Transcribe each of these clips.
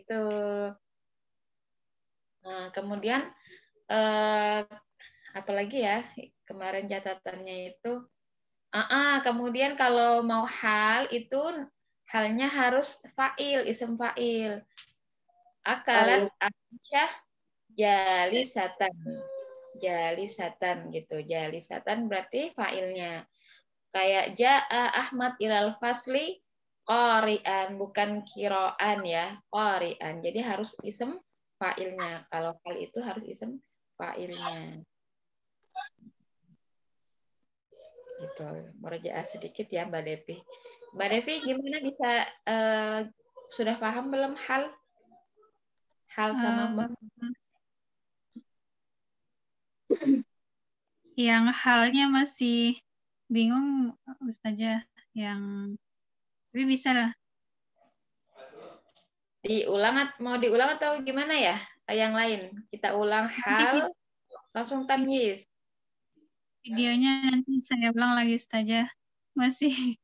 Itu. Nah, kemudian eh, apalagi ya kemarin catatannya itu. Ah, ah, kemudian kalau mau hal itu halnya harus fa'il, isim fa'il. Akalat Aisyah iya. jali satan gitu. jali satan berarti fa'ilnya. Kayak ja'a Ahmad ilal fasli korean bukan kiroan ya, korean Jadi harus isem failnya. Kalau kali itu harus isem failnya. Gitu, merujuk sedikit ya Mbak Devi. Mbak Devi gimana bisa uh, sudah paham belum hal hal sama uh, mbak yang halnya masih bingung Ustazah yang tapi bisa lah. Diulang mau diulang atau gimana ya? Yang lain kita ulang hal langsung tamyiz. Videonya nanti saya ulang lagi saja. Ya. Masih.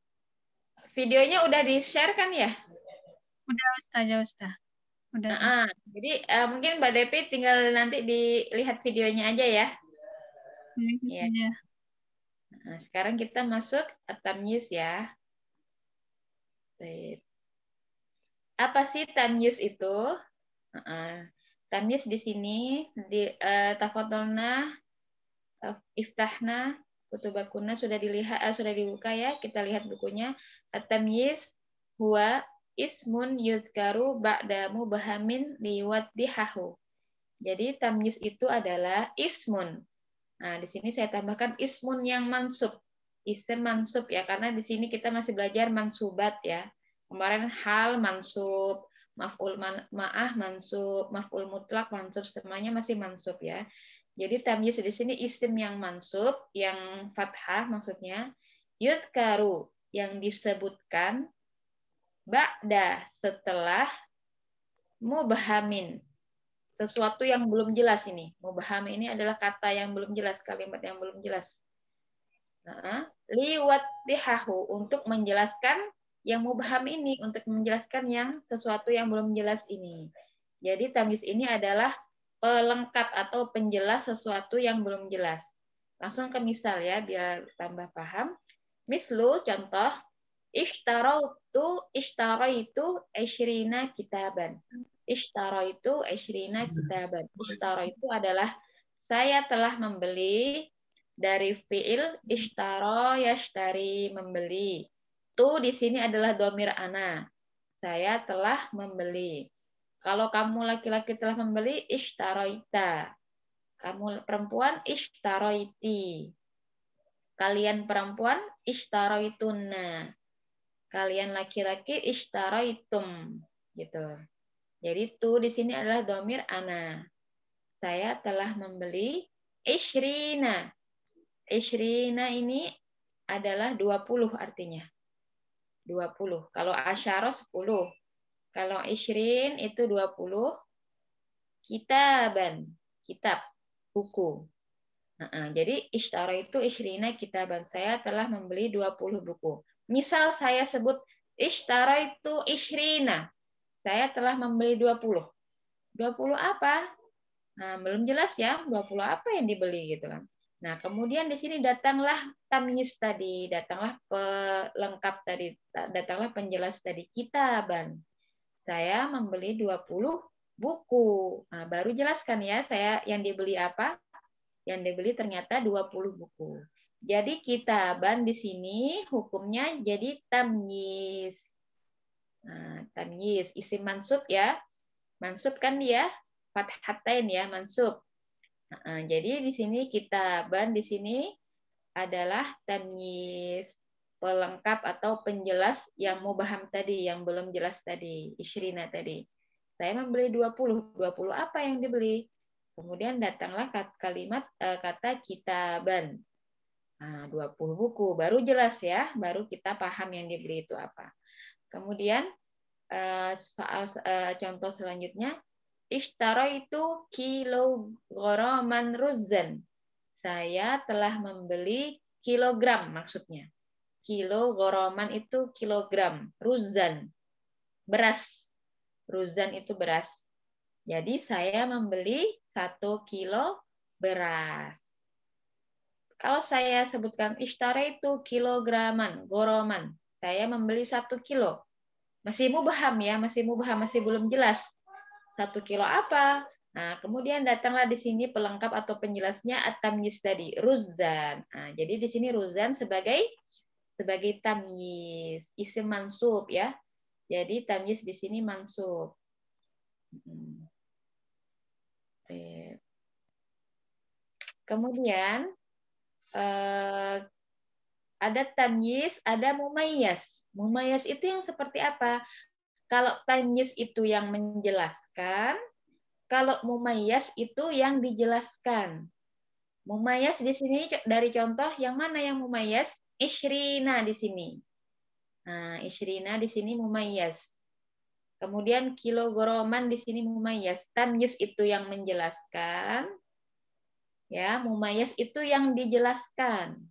Videonya udah di-share kan ya? Udah Ustaz, ya, Ustaz. Udah. Uh -uh. Jadi uh, mungkin Mbak Depi tinggal nanti dilihat videonya aja ya. Iya, iya. Ya. Nah, sekarang kita masuk at-tamyiz ya. Baik. Apa sih time use itu? Uh -uh. Time use di sini di uh, eh, tafotolna, uh, eh, iftahna kutubakuna sudah dilihat uh, sudah dibuka ya. Kita lihat bukunya. Time use, huwa ismun yudkaru ba'damu bahamin liwat dihahu Jadi tamyiz itu adalah ismun. Nah, di sini saya tambahkan ismun yang mansub isim mansub ya karena di sini kita masih belajar mansubat ya kemarin hal mansub maf'ul man, ma'ah mansub maf'ul mutlak mansub semuanya masih mansub ya jadi tamyiz di sini isim yang mansub yang fathah maksudnya yudkaru yang disebutkan ba'da setelah mubhamin sesuatu yang belum jelas ini mubham ini adalah kata yang belum jelas kalimat yang belum jelas liwat dihahu untuk menjelaskan yang mubham ini, untuk menjelaskan yang sesuatu yang belum jelas ini. Jadi tamis ini adalah pelengkap atau penjelas sesuatu yang belum jelas. Langsung ke misal ya, biar tambah paham. Mislu, contoh, ishtarautu ishtaraitu ishrina kitaban. Ishtaraitu ishrina kitaban. Ishtaraitu adalah saya telah membeli dari fiil ishtaro yashtari membeli. Tu di sini adalah domir ana. Saya telah membeli. Kalau kamu laki-laki telah membeli ishtaroita. Kamu perempuan ishtaroiti. Kalian perempuan ishtaroituna. Kalian laki-laki ishtaroitum gitu. Jadi tu di sini adalah domir ana. Saya telah membeli ishrina. Ishrina ini adalah 20 artinya. 20. Kalau asyara 10. Kalau ishrin itu 20. Kitaban, kitab, buku. Nah, jadi ishtara itu ishrina kitaban. Saya telah membeli 20 buku. Misal saya sebut ishtara itu ishrina. Saya telah membeli 20. 20 apa? Nah, belum jelas ya, 20 apa yang dibeli gitu kan. Nah, kemudian di sini datanglah tamyiz tadi, datanglah pelengkap tadi, datanglah penjelas tadi kita kitaban. Saya membeli 20 buku. Nah, baru jelaskan ya, saya yang dibeli apa? Yang dibeli ternyata 20 buku. Jadi kita kitaban di sini hukumnya jadi tamyiz. Nah, tamyiz isim mansub ya. Mansub kan dia fathatain ya, mansub jadi di sini kita ban di sini adalah tamyiz pelengkap atau penjelas yang mau mubaham tadi, yang belum jelas tadi, Ishrina tadi. Saya membeli 20. 20 apa yang dibeli? Kemudian datanglah kalimat eh, kata kita ban Nah, 20 buku, baru jelas ya, baru kita paham yang dibeli itu apa. Kemudian eh, soal eh, contoh selanjutnya itu kilograman ruzen. Saya telah membeli kilogram maksudnya. kilograman itu kilogram, ruzan, beras. Ruzan itu beras. Jadi saya membeli satu kilo beras. Kalau saya sebutkan istara itu kilograman, goroman. Saya membeli satu kilo. Masih mubaham ya, masih mubaham, masih belum jelas satu kilo apa? Nah, kemudian datanglah di sini pelengkap atau penjelasnya at tadi, ruzan. Nah, jadi di sini ruzan sebagai sebagai tamyiz, isim mansub ya. Jadi tamyiz di sini mansub. Hmm. Kemudian eh, ada tamyiz, ada mumayas. Mumayas itu yang seperti apa? Kalau tanjis itu yang menjelaskan, kalau mumayas itu yang dijelaskan. Mumayas di sini dari contoh yang mana yang mumayas? Ishrina di sini. Nah, ishrina di sini mumayas. Kemudian kilogroman di sini mumayas. Tanjis itu yang menjelaskan. Ya, mumayas itu yang dijelaskan.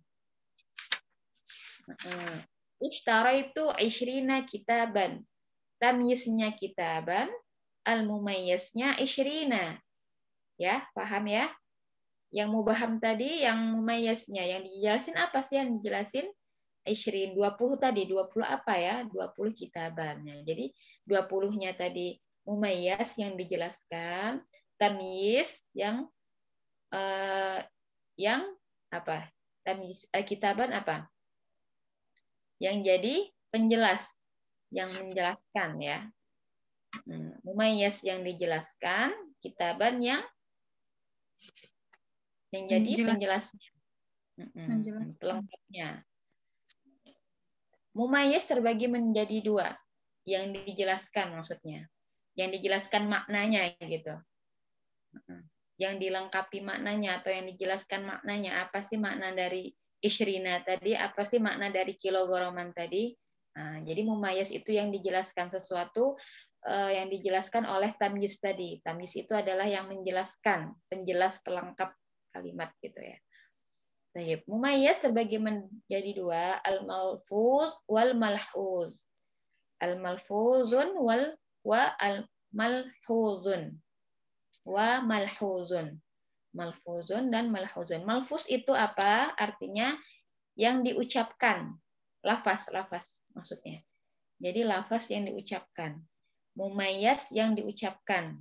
Ishtara itu ishrina kitaban tamyiznya kitaban, al-mumayyiznya ishrina. Ya, paham ya? Yang mubaham tadi, yang mumayyiznya, yang dijelasin apa sih yang dijelasin? Ishrin, 20 tadi, 20 apa ya? 20 kitabannya. Jadi 20-nya tadi mumayyaz yang dijelaskan, tamyiz yang uh, yang apa? Tamyiz uh, eh, kitaban apa? Yang jadi penjelas yang menjelaskan ya. Nah, yes yang dijelaskan, kitaban yang yang jadi Menjelas. penjelasnya. Hmm, hmm, pelengkapnya. Mumayas terbagi menjadi dua, yang dijelaskan maksudnya. Yang dijelaskan maknanya gitu. Yang dilengkapi maknanya atau yang dijelaskan maknanya. Apa sih makna dari Ishrina tadi? Apa sih makna dari kilogoroman tadi? Nah, jadi mumayas itu yang dijelaskan sesuatu uh, yang dijelaskan oleh tamyiz tadi. Tamyiz itu adalah yang menjelaskan, penjelas pelengkap kalimat gitu ya. Tayyib. Mumayas terbagi menjadi dua, al-malfuz wal malhuz. Al-malfuzun wal wa al-malhuzun. Wa malhuzun. Malfuzun dan malhuzun. Malfuz itu apa? Artinya yang diucapkan, lafaz, lafaz maksudnya. Jadi lafaz yang diucapkan, mumayas yang diucapkan.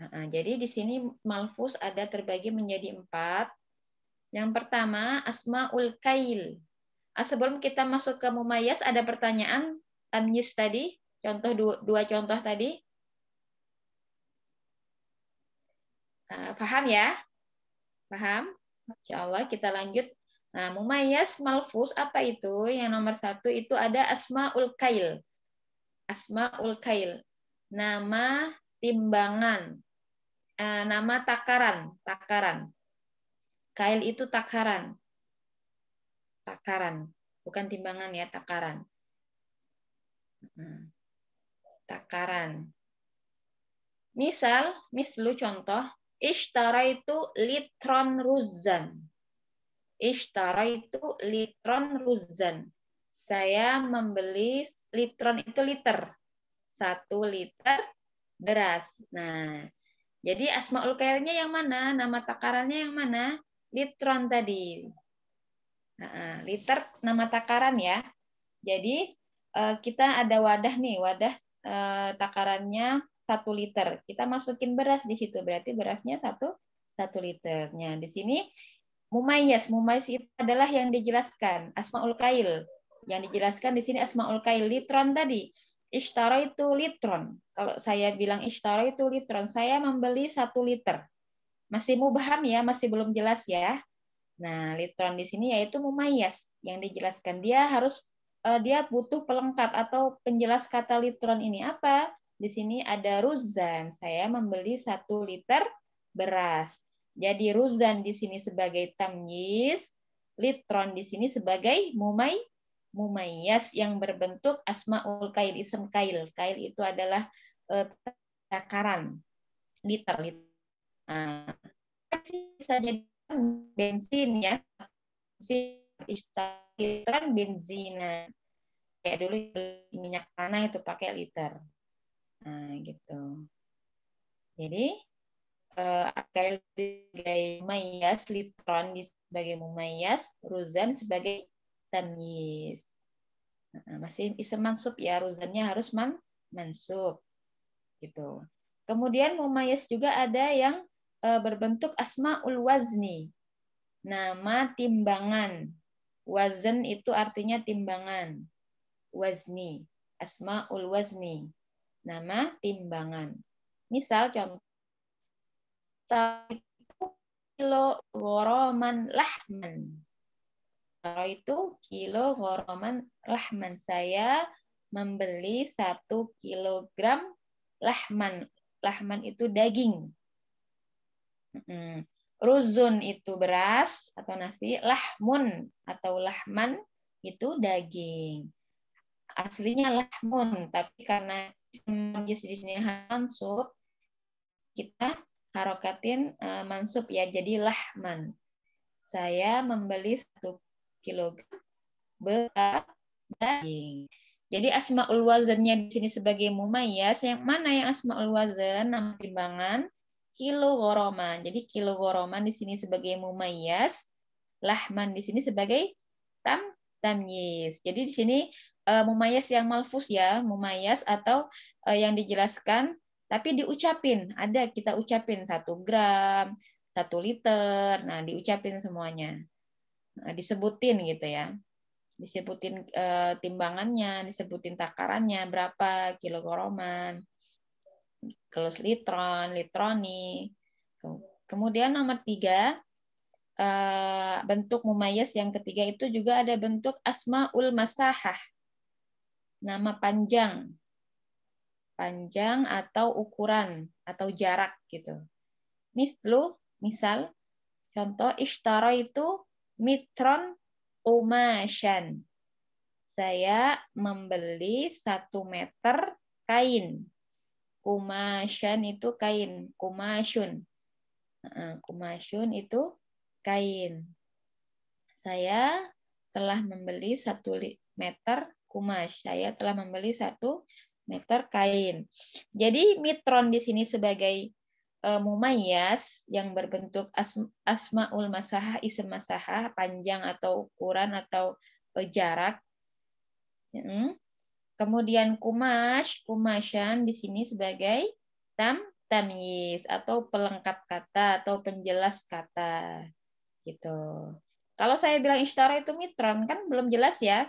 Nah, jadi di sini malfus ada terbagi menjadi empat. Yang pertama asmaul kail. Ah, sebelum kita masuk ke mumayas ada pertanyaan tamyiz tadi, contoh dua, dua contoh tadi. paham ah, ya? Paham? Insya Allah kita lanjut Nah, mumayas malfus apa itu? Yang nomor satu itu ada asmaul kail. Asmaul kail. Nama timbangan. Eh, nama takaran. Takaran. Kail itu takaran. Takaran. Bukan timbangan ya, takaran. Takaran. Misal, mislu contoh, Ishtara itu litron ruzan Ishtara itu litron ruzan. Saya membeli litron itu liter. Satu liter beras. Nah, jadi asmaul kailnya yang mana? Nama takarannya yang mana? Litron tadi. Nah, liter nama takaran ya. Jadi eh, kita ada wadah nih, wadah eh, takarannya satu liter. Kita masukin beras di situ, berarti berasnya satu satu liternya. Di sini Mumayas, mumayas itu adalah yang dijelaskan, asmaul kail. Yang dijelaskan di sini asmaul kail litron tadi. Ishtara itu litron. Kalau saya bilang ishtara itu litron, saya membeli satu liter. Masih mubaham ya, masih belum jelas ya. Nah, litron di sini yaitu mumayas yang dijelaskan. Dia harus eh, dia butuh pelengkap atau penjelas kata litron ini apa? Di sini ada ruzan. Saya membeli satu liter beras. Jadi ruzan di sini sebagai tamyiz, litron di sini sebagai mumai mumayyas yang berbentuk asmaul kail isem kail. Kail itu adalah uh, takaran liter liter. Nah, saja bensin ya. Istilah benzina. Kayak dulu minyak tanah itu pakai liter. Nah, gitu. Jadi uh, eh, Akail sebagai Mumayas, Litron sebagai Mumayas, Ruzan sebagai Tamyiz. masih isim mansub ya, Ruzannya harus man mansub. Gitu. Kemudian Mumayas juga ada yang eh, berbentuk asma'ul wazni. Nama timbangan. Wazan itu artinya timbangan. Wazni. Asma'ul wazni. Nama timbangan. Misal contoh Taraitu kilo goroman lahman. Taraitu itu kilo goroman lahman. Saya membeli satu kilogram lahman. Lahman itu daging. Hmm. Ruzun itu beras atau nasi, lahmun atau lahman itu daging. Aslinya lahmun, tapi karena di sini hansub, kita harokatin uh, mansub ya jadi lahman saya membeli satu kilogram berat daging jadi asmaul wazannya di sini sebagai mumayas yang mana yang asmaul wazan nama timbangan kilo goroman jadi kilo goroman di sini sebagai mumayas lahman di sini sebagai tam tamyiz jadi di sini uh, eh, mumayas yang malfus ya mumayas atau uh, yang dijelaskan tapi diucapin ada kita ucapin satu gram satu liter nah diucapin semuanya nah, disebutin gitu ya disebutin e, timbangannya disebutin takarannya berapa kilograman kelus litron litroni kemudian nomor tiga e, bentuk mumayas yang ketiga itu juga ada bentuk asmaul masahah nama panjang panjang atau ukuran atau jarak gitu. Mislu, misal, contoh ishtara itu mitron umashan. Saya membeli satu meter kain. Kumashan itu kain. Kumashun. Kumashun itu kain. Saya telah membeli satu meter kumash. Saya telah membeli satu meter kain. Jadi mitron di sini sebagai uh, mumayas yang berbentuk asmaul asmaul masahah isim masaha panjang atau ukuran atau uh, jarak. Hmm. Kemudian kumash, kumashan di sini sebagai tam tamyiz atau pelengkap kata atau penjelas kata. Gitu. Kalau saya bilang istara itu mitron kan belum jelas ya.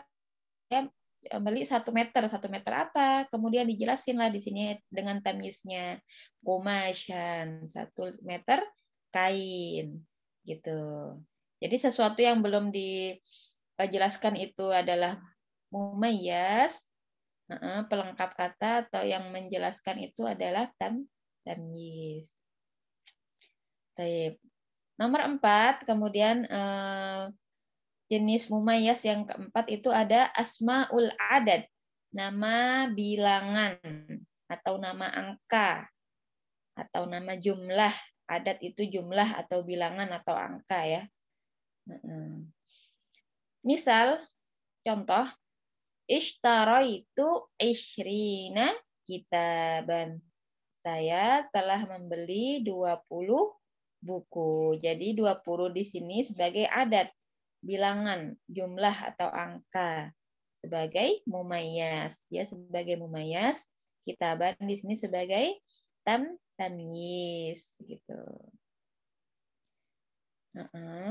Saya Eh, beli satu meter, satu meter apa? Kemudian dijelasin lah di sini dengan tamisnya, kumasan satu meter kain gitu. Jadi sesuatu yang belum dijelaskan itu adalah mumayas, pelengkap kata atau yang menjelaskan itu adalah tam tamis Taip. Nomor empat, kemudian eh, jenis mumayas yang keempat itu ada asmaul adad, nama bilangan atau nama angka atau nama jumlah. Adat itu jumlah atau bilangan atau angka ya. Misal, contoh, itu ishrina kitaban. Saya telah membeli 20 buku. Jadi 20 di sini sebagai adat bilangan, jumlah atau angka sebagai mumayas. ya sebagai mumayas, kitaban di sini sebagai tam tamis gitu. Uh -uh.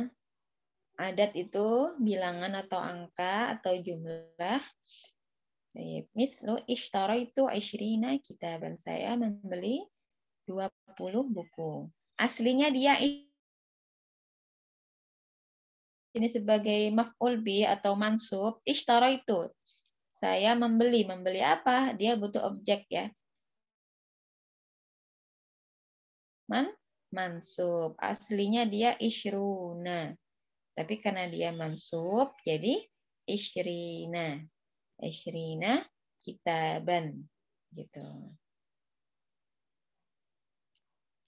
Adat itu bilangan atau angka atau jumlah. lo ishtara itu ishrina kitaban. Saya membeli 20 buku. Aslinya dia ini sebagai maf'ul bi atau mansub, ishtara itu. Saya membeli. Membeli apa? Dia butuh objek ya. Man? Mansub. Aslinya dia ishruna. Tapi karena dia mansub, jadi ishrina. Ishrina kitaban. Gitu.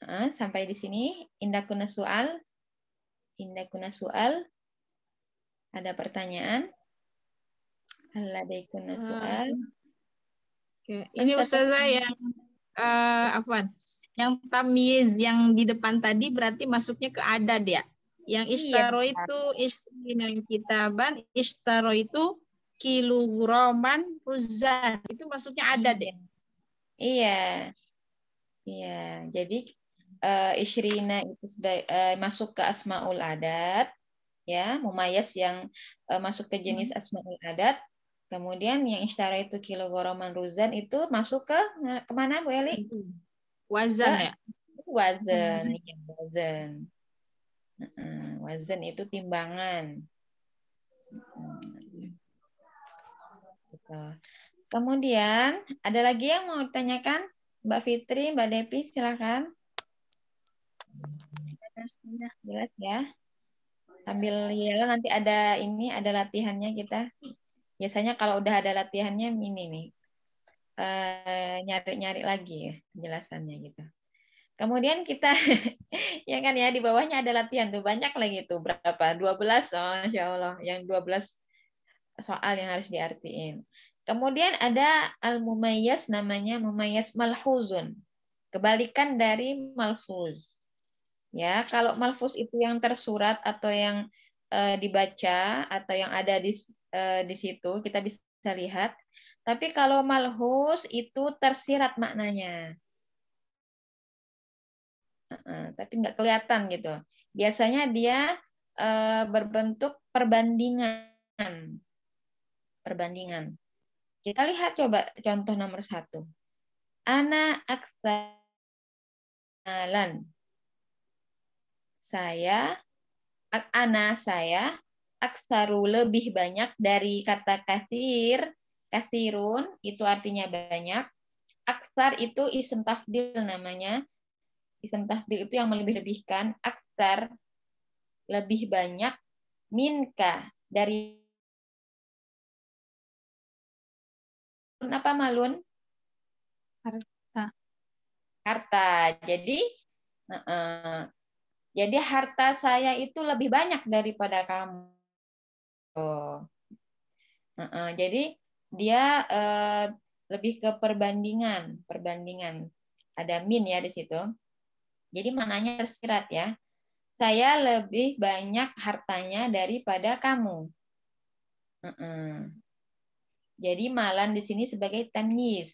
Ah, sampai di sini indakuna soal indakuna soal ada pertanyaan? Alaikum soal. Okay. Ini Ustazah yang uh, afwan. Yang tamiz yang di depan tadi berarti masuknya ke adad ya. Yang istaro iya, itu istinan kitaban, istaro itu kiluroman ruzan. Itu masuknya adad ya. Iya. Iya, jadi uh, ishrina itu uh, masuk ke asmaul adat ya mumayas yang uh, masuk ke jenis hmm. asmaul adat kemudian yang istara itu kilogoroman ruzan itu masuk ke kemana Bu Eli wazan ya wazan wazan, ya, wazan. Uh, wazan itu timbangan gitu. kemudian ada lagi yang mau ditanyakan Mbak Fitri Mbak Depi silakan jelas ya sambil ya nanti ada ini ada latihannya kita biasanya kalau udah ada latihannya ini nih eh, nyari-nyari uh, lagi ya, penjelasannya gitu kemudian kita ya kan ya di bawahnya ada latihan tuh banyak lagi tuh berapa 12 oh ya Allah yang 12 soal yang harus diartiin kemudian ada al mumayyiz namanya mumayyiz malhuzun kebalikan dari malhuz Ya, kalau malfus itu yang tersurat atau yang e, dibaca atau yang ada di e, di situ kita bisa lihat. Tapi kalau malhus itu tersirat maknanya. Uh, tapi nggak kelihatan gitu. Biasanya dia uh, berbentuk perbandingan. Perbandingan. Kita lihat coba contoh nomor satu. Ana aksalan saya ana saya aksaru lebih banyak dari kata kasir kasirun itu artinya banyak aksar itu isim tafdil namanya isim tafdil itu yang melebih-lebihkan aksar lebih banyak minka dari apa malun harta harta jadi uh -uh, jadi harta saya itu lebih banyak daripada kamu. Oh. Uh -uh. Jadi dia uh, lebih ke perbandingan, perbandingan. Ada min ya di situ. Jadi mananya tersirat ya. Saya lebih banyak hartanya daripada kamu. Uh -uh. Jadi malan di sini sebagai temyiz.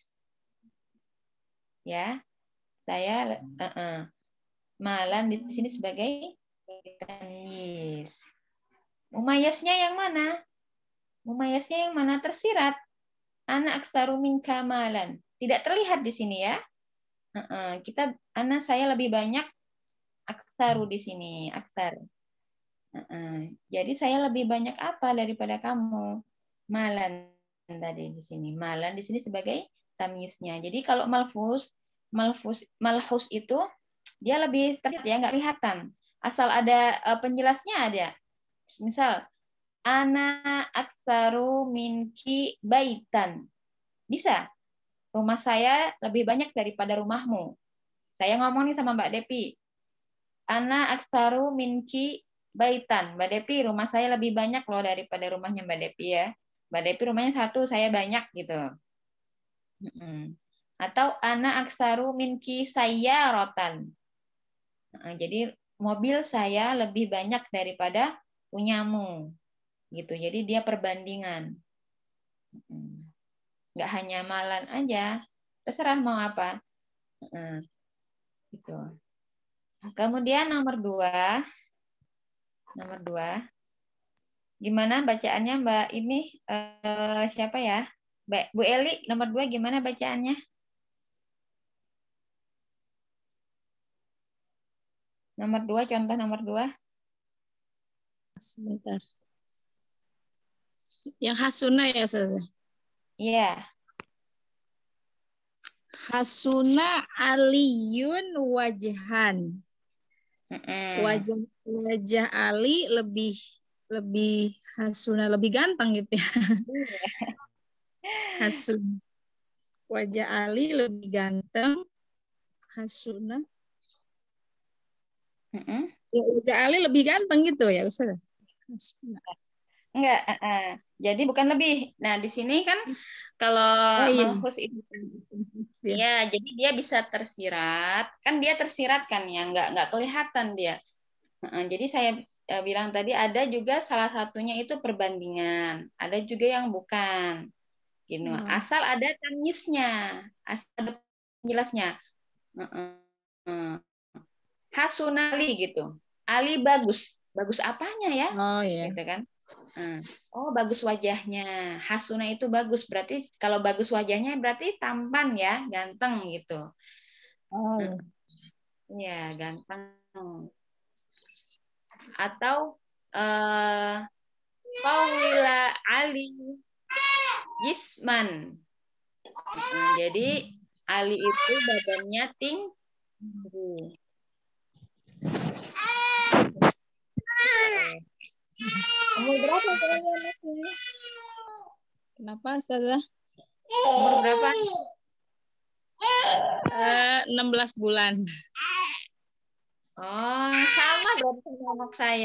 Ya. Saya uh -uh Malan di sini sebagai tamyiz. Mumayasnya yang mana? Mumayasnya yang mana tersirat? Anak aktaru minka Tidak terlihat di sini ya. Kita, anak saya lebih banyak aktaru di sini, aktar. Jadi saya lebih banyak apa daripada kamu? Malan tadi di sini. Malan di sini sebagai tamisnya. Jadi kalau malfus, malfus, malhus itu dia lebih terlihat ya nggak kelihatan asal ada uh, penjelasnya ada misal ana aksaru minki baitan bisa rumah saya lebih banyak daripada rumahmu saya ngomong nih sama Mbak Depi ana aksaru minki baitan Mbak Depi rumah saya lebih banyak loh daripada rumahnya Mbak Depi ya Mbak Depi rumahnya satu saya banyak gitu atau ana aksaru minki saya rotan Nah, jadi mobil saya lebih banyak daripada punyamu. Gitu. Jadi dia perbandingan. Nggak hanya malan aja, terserah mau apa. gitu. Kemudian nomor dua, nomor dua, gimana bacaannya Mbak ini uh, siapa ya? Bu Eli nomor dua gimana bacaannya? Nomor dua, contoh nomor dua. Sebentar. Yang hasuna ya, saza Iya. Hasuna aliyun wajhan. Wajah, wajah Ali lebih lebih hasuna, lebih ganteng gitu ya. Iya. Hasuna Wajah Ali lebih ganteng. Hasuna Ya, Ustaz Ali lebih ganteng gitu ya Ustaz. Enggak, uh, jadi bukan lebih. Nah, di sini kan hmm. kalau oh, iya. itu ya. ya, jadi dia bisa tersirat, kan dia tersirat kan ya, nggak nggak kelihatan dia. Uh, jadi saya uh, bilang tadi ada juga salah satunya itu perbandingan, ada juga yang bukan. Gitu. Hmm. Asal ada tangisnya, asal ada penjelasnya. Uh, uh, uh. Hasunali gitu. Ali bagus. Bagus apanya ya? Oh iya. Gitu kan. Hmm. Oh bagus wajahnya. Hasuna itu bagus. Berarti kalau bagus wajahnya berarti tampan ya, ganteng gitu. Oh. Hmm. Iya, ganteng. Atau eh uh, Ali Jisman. Hmm, jadi Ali itu badannya tinggi. Umur berapa kalian anaknya? Kenapa, Ustazah? Umur berapa? Eh, uh, 16 bulan. Oh, sama berarti sama anak saya.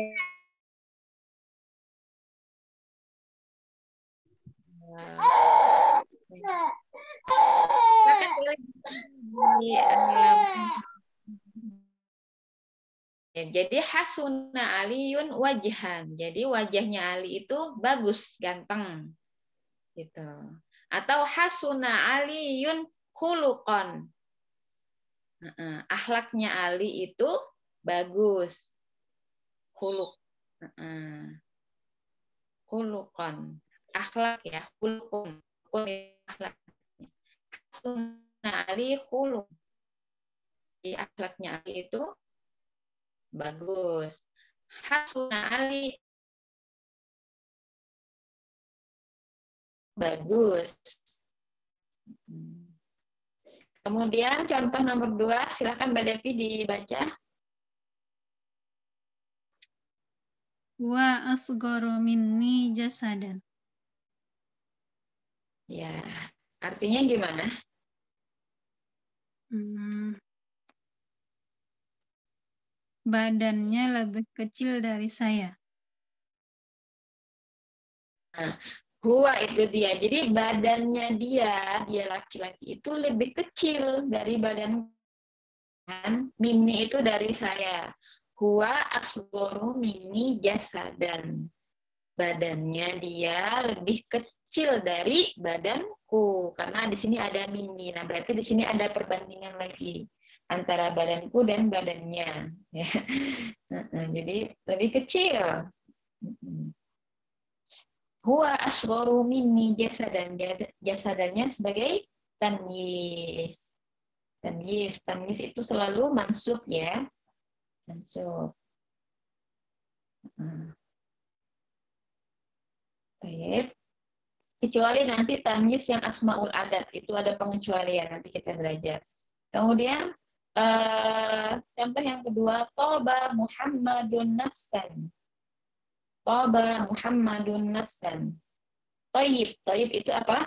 Nah. Bahkan di, eh, Ya, jadi hasuna Aliun wajhan. Jadi wajahnya Ali itu bagus, ganteng. Gitu. Atau hasuna Aliun kulukon, uh Ahlaknya Ali itu bagus. Khuluq. Uh-uh. Khuluqan. Akhlak ya, khuluqun. Ya, akhlak. Hasuna Ali khuluq. Jadi akhlaknya Ali itu Bagus. Hasuna Ali. Bagus. Kemudian contoh nomor dua, silakan Mbak Devi dibaca. Wa asgoro minni jasadan. Ya, artinya gimana? Hmm, badannya lebih kecil dari saya. Nah, Gua itu dia. Jadi badannya dia, dia laki-laki itu lebih kecil dari badan kan. Mini itu dari saya. Gua asgoro mini jasa dan Badannya dia lebih kecil dari badanku karena di sini ada mini. Nah, berarti di sini ada perbandingan lagi antara badanku dan badannya. Ya. Jadi lebih kecil. Huwa asgoru minni jasadan jasadannya sebagai tanjis. Tanjis, tanjis itu selalu mansub ya. Mansub. Baik. Kecuali nanti tamyiz yang asmaul adat itu ada pengecualian nanti kita belajar. Kemudian Eh, contoh yang kedua, Toba Muhammadun Nafsan. Toba Muhammadun Nafsan. Toyib, toyib itu apa?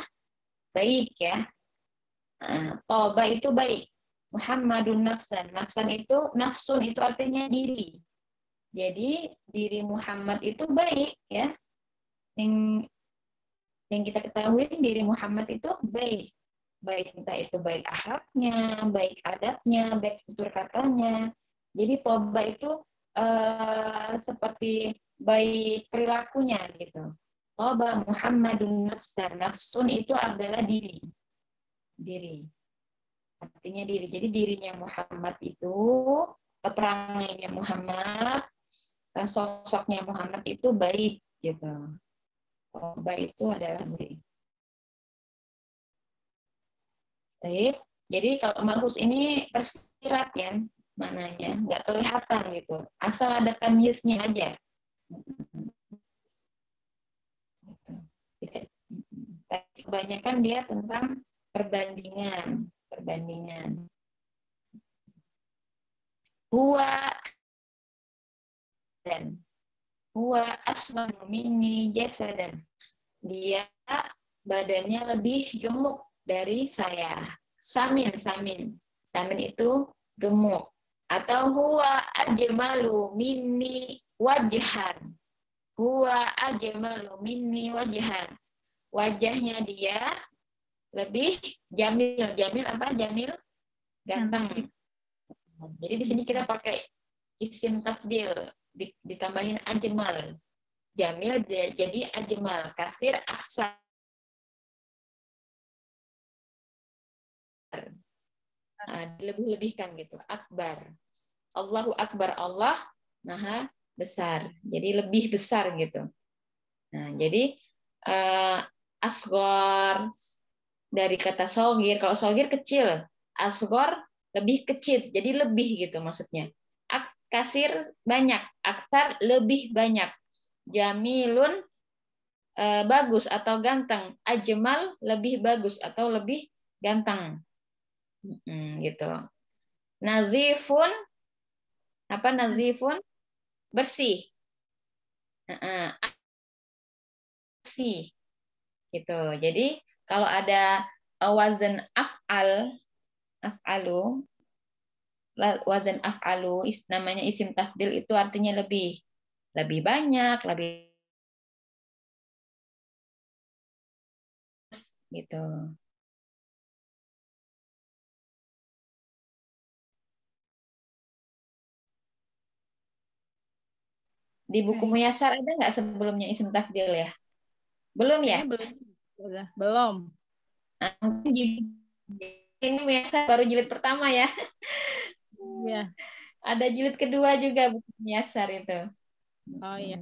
Baik ya. Nah, toba itu baik. Muhammadun Nafsan. Nafsan itu, nafsun itu artinya diri. Jadi diri Muhammad itu baik ya. Yang, yang kita ketahui diri Muhammad itu baik baik entah itu baik akhlaknya, baik adatnya, baik tutur katanya. Jadi toba itu uh, seperti baik perilakunya gitu. Toba Muhammadun nafsa Nafsun itu adalah diri. Diri. Artinya diri. Jadi dirinya Muhammad itu, perangainya Muhammad, eh, sosoknya Muhammad itu baik gitu. Toba itu adalah baik. baik. Jadi kalau malhus ini tersirat ya mananya, nggak kelihatan gitu. Asal ada tamyiznya aja. Tapi gitu. Kebanyakan dia tentang perbandingan, perbandingan. Huwa dan huwa aswanu jasa dan Dia badannya lebih gemuk dari saya. Samin, samin. Samin itu gemuk. Atau huwa ajmalu mini wajahan Huwa ajmalu mini wajahan Wajahnya dia lebih jamil. Jamil apa? Jamil ganteng. Jadi di sini kita pakai isim tafdil ditambahin ajmal. Jamil jadi ajmal, kasir aksar Nah, dilebih-lebihkan gitu. Akbar. Allahu Akbar Allah maha besar. Jadi lebih besar gitu. Nah, jadi uh, eh, asgor dari kata sogir. Kalau sogir kecil, asgor lebih kecil. Jadi lebih gitu maksudnya. Kasir banyak, aksar lebih banyak. Jamilun uh, bagus atau ganteng. Ajmal lebih bagus atau lebih ganteng. Hmm, gitu. Nazifun apa nazifun? Bersih. bersih. Gitu. Jadi kalau ada eh, wazan af'al af'alu wazan af'alu namanya isim tafdil itu artinya lebih lebih banyak, lebih gitu. Di buku eh. Muyasar ada nggak sebelumnya isim tafdil ya? Belum ya? Belum. Belum. Ah, ini Muyasar baru jilid pertama ya. Iya. ada jilid kedua juga buku Muyasar itu. Oh iya.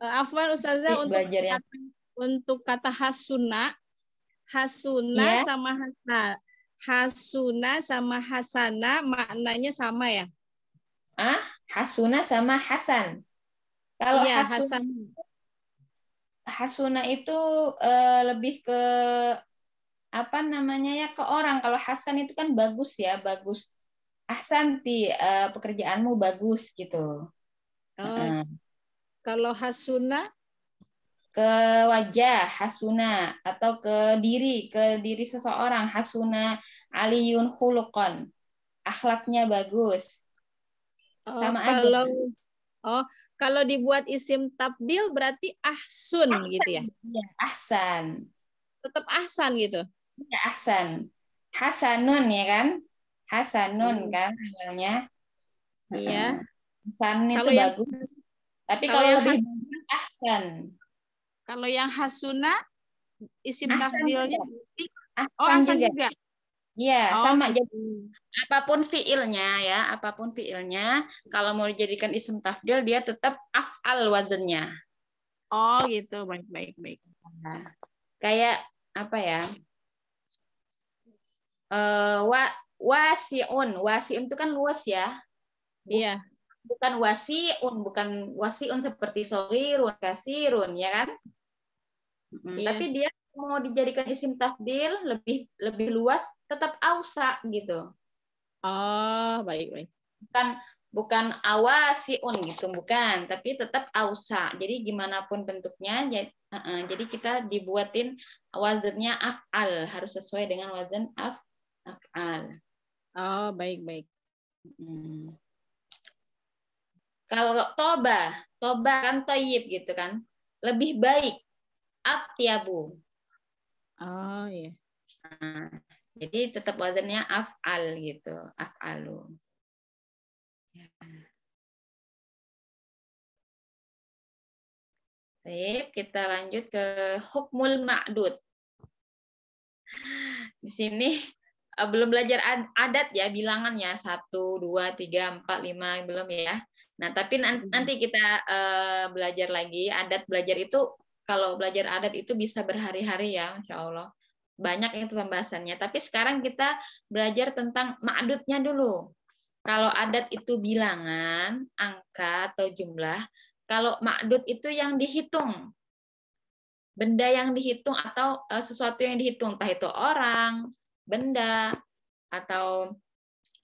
Uh, Afwan Ustazah iya, untuk belajar yang... kata, untuk kata hasuna, hasuna yeah. sama hasana, Hasuna sama Hasana maknanya sama ya? Ah, Hasuna sama Hasan. Kalau ya, hasuna, hasuna itu uh, lebih ke apa namanya ya ke orang. Kalau hasan itu kan bagus ya, bagus. Ahsanti uh, eh, pekerjaanmu bagus gitu. Oh. Uh. Kalau hasuna ke wajah hasuna atau ke diri ke diri seseorang hasuna aliyun hulukon akhlaknya bagus oh, sama kalau, Oh, kalau dibuat isim tabdil berarti ahsun, ahsan, gitu ya? Iya, ahsan. Tetap ahsan gitu? Iya, ahsan. Hasanun ya kan? Hasanun hmm. kan awalnya. Iya. Hasan itu kalau bagus. Yang, Tapi kalau, kalau lebih bagus ahsan. Kalau yang hasuna isim ahsan ahsan oh, juga. juga. Iya, oh. sama. Gitu. Jadi apapun fiilnya ya, apapun fiilnya, kalau mau dijadikan isim tafdil dia tetap af'al wazannya. Oh, gitu. Baik, baik, baik. Nah, kayak apa ya? Uh, wa wasiun. Wasiun itu kan luas ya. Iya. Bukan wasiun, bukan wasiun seperti sorirun, kasirun, ya kan? Hmm, iya. Tapi dia mau dijadikan isim tafdil lebih lebih luas tetap ausa gitu. Oh, baik baik. Bukan bukan awasiun gitu, bukan, tapi tetap ausa. Jadi gimana pun bentuknya jadi, kita dibuatin wazannya af'al harus sesuai dengan wazan af af'al. Oh, baik baik. Hmm. Kalau toba, toba kan toyib gitu kan, lebih baik. Atyabu, Oh iya. Nah, jadi tetap wazannya af'al gitu, af'alu. Ya. Baik, kita lanjut ke hukmul ma'dud. Di sini eh, belum belajar adat ya bilangannya satu dua tiga empat lima belum ya nah tapi hmm. nanti kita eh, belajar lagi adat belajar itu kalau belajar adat itu bisa berhari-hari ya, Insya Allah. Banyak itu pembahasannya. Tapi sekarang kita belajar tentang makdutnya dulu. Kalau adat itu bilangan, angka, atau jumlah. Kalau makdut itu yang dihitung. Benda yang dihitung atau eh, sesuatu yang dihitung. Entah itu orang, benda, atau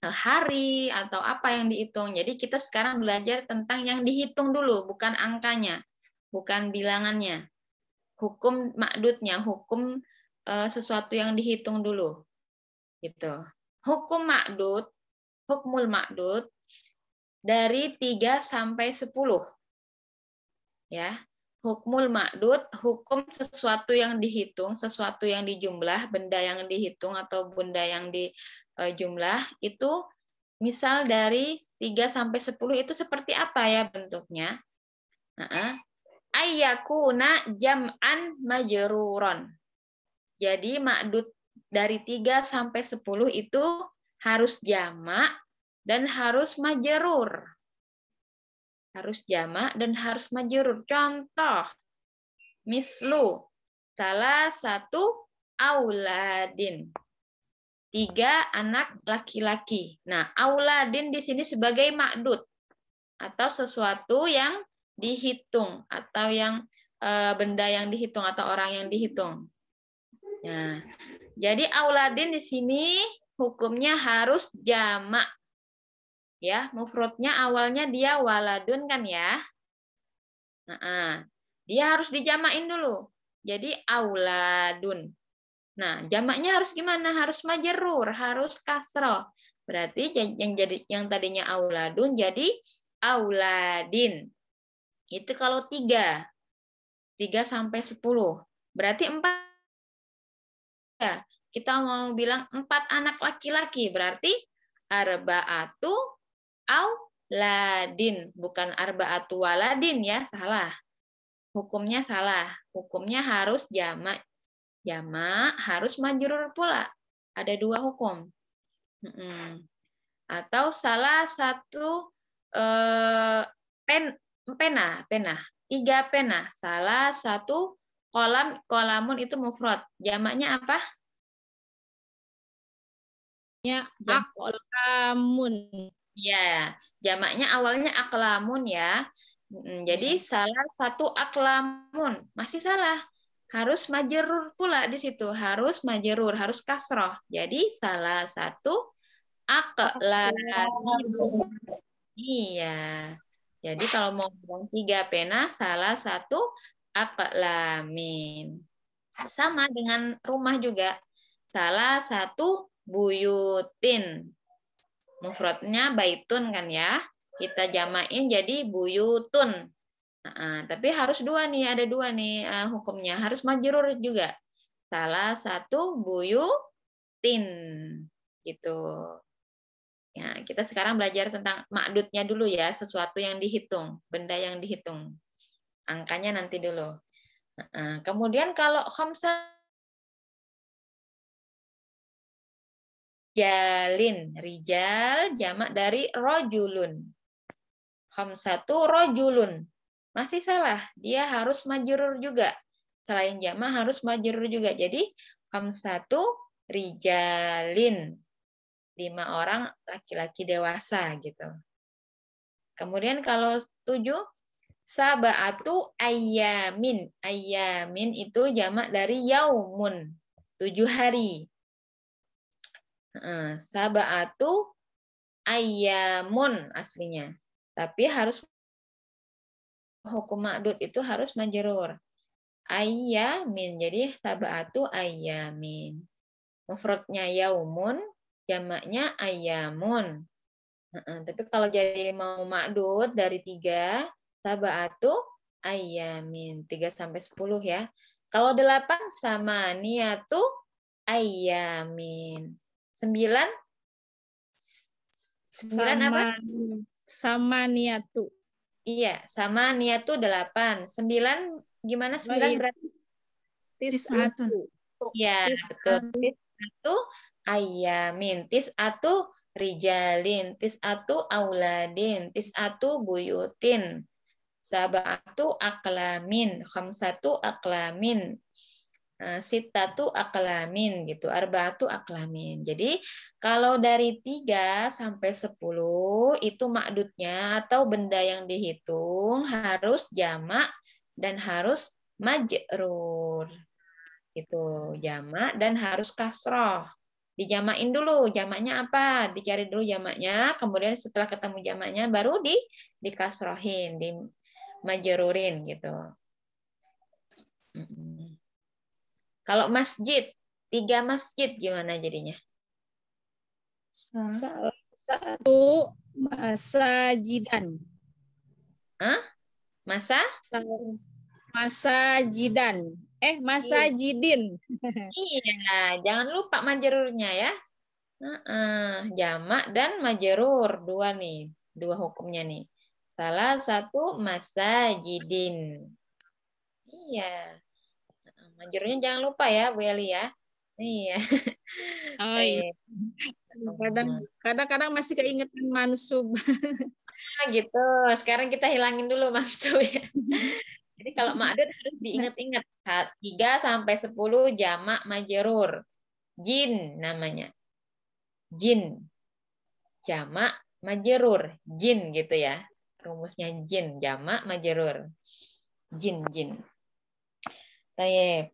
eh, hari atau apa yang dihitung. Jadi kita sekarang belajar tentang yang dihitung dulu, bukan angkanya bukan bilangannya. Hukum makdutnya hukum e, sesuatu yang dihitung dulu. Gitu. Hukum makdut hukmul makdut dari 3 sampai 10. Ya. Hukmul makdut hukum sesuatu yang dihitung, sesuatu yang dijumlah, benda yang dihitung atau benda yang dijumlah eh, itu misal dari 3 sampai 10 itu seperti apa ya bentuknya? Nah, ayakuna jam'an majruron. Jadi makdud dari 3 sampai 10 itu harus jamak dan harus majerur. Harus jamak dan harus majerur. Contoh, mislu, salah satu auladin. Tiga anak laki-laki. Nah, auladin di sini sebagai makdud atau sesuatu yang dihitung atau yang uh, benda yang dihitung atau orang yang dihitung. ya. jadi auladin di sini hukumnya harus jamak. Ya, mufrodnya awalnya dia waladun kan ya. Nah, dia harus dijamain dulu. Jadi auladun. Nah, jamaknya harus gimana? Harus majerur, harus kasro. Berarti yang jadi yang tadinya auladun jadi auladin. Itu kalau 3. 3 sampai 10. Berarti 4. Ya, kita mau bilang 4 anak laki-laki. Berarti arba'atu au ladin. Bukan arba'atu waladin ya, salah. Hukumnya salah. Hukumnya harus jama jama harus majurur pula. Ada dua hukum. Hmm. Atau salah satu eh, pen pena, pena. Tiga pena. Salah satu kolam kolamun itu mufrad. Jamaknya apa? Ya, aklamun. Ya, jamaknya awalnya aklamun ya. Jadi iya. salah satu aklamun. Masih salah. Harus majerur pula di situ. Harus majerur, harus kasroh. Jadi salah satu aklamun. Iya. Jadi kalau mau bilang tiga pena, salah satu aklamin. Sama dengan rumah juga. Salah satu buyutin. Mufrodnya baitun kan ya. Kita jamain jadi buyutun. Nah, tapi harus dua nih, ada dua nih uh, hukumnya. Harus majrur juga. Salah satu buyutin. Gitu. Ya, kita sekarang belajar tentang makdutnya dulu ya, sesuatu yang dihitung, benda yang dihitung. Angkanya nanti dulu. Nah, kemudian kalau khamsa jalin, Rijal jamak dari rojulun. Khamsatu rojulun. Masih salah. Dia harus majurur juga. Selain jamak harus majurur juga. Jadi khamsatu rijalin lima orang laki-laki dewasa gitu. Kemudian kalau tujuh, sabatu ayamin. Ayamin itu jamak dari yaumun, tujuh hari. Sabatu ayamun aslinya. Tapi harus hukum makdud itu harus majerur. Ayamin. Jadi sabatu ayamin. mufrotnya yaumun, jamaknya ayamun. uh Tapi kalau jadi mau makdut dari tiga, sabatu ayamin. tiga sampai sepuluh ya. Kalau delapan sama niatu ayamin. Sembilan? Sembilan apa? Sama niatu. Iya, sama niatu delapan. Sembilan gimana? Sembilan berarti? Tisatu. Iya, betul. Tisatu ayamin tis atu rijalin tis atu auladin tis atu buyutin sabatu aklamin khamsatu aklamin eh, sitatu aklamin gitu, arbaatu aklamin. Jadi kalau dari tiga sampai sepuluh itu makdutnya atau benda yang dihitung harus jamak dan harus majrur. Gitu, jamak dan harus kasroh dijamain dulu jamaknya apa dicari dulu jamaknya kemudian setelah ketemu jamaknya baru di dikasrohin di majerurin gitu kalau masjid tiga masjid gimana jadinya satu masajidan Hah? masa masa jidan Eh, masa iya. iya, jangan lupa majerurnya ya. Uh -uh. jamak dan majerur dua nih, dua hukumnya nih. Salah satu masa jidin. Iya. Majerurnya jangan lupa ya, Bu Eli ya. Iya. Oh iya. Kadang kadang-kadang masih keingetan mansub. Ah, gitu. Sekarang kita hilangin dulu mansub ya. Jadi kalau ma'adud harus diingat-ingat. 3 sampai 10 jamak majerur. Jin namanya. Jin. Jamak majerur. Jin gitu ya. Rumusnya jin. Jamak majerur. Jin, jin. Tayyip.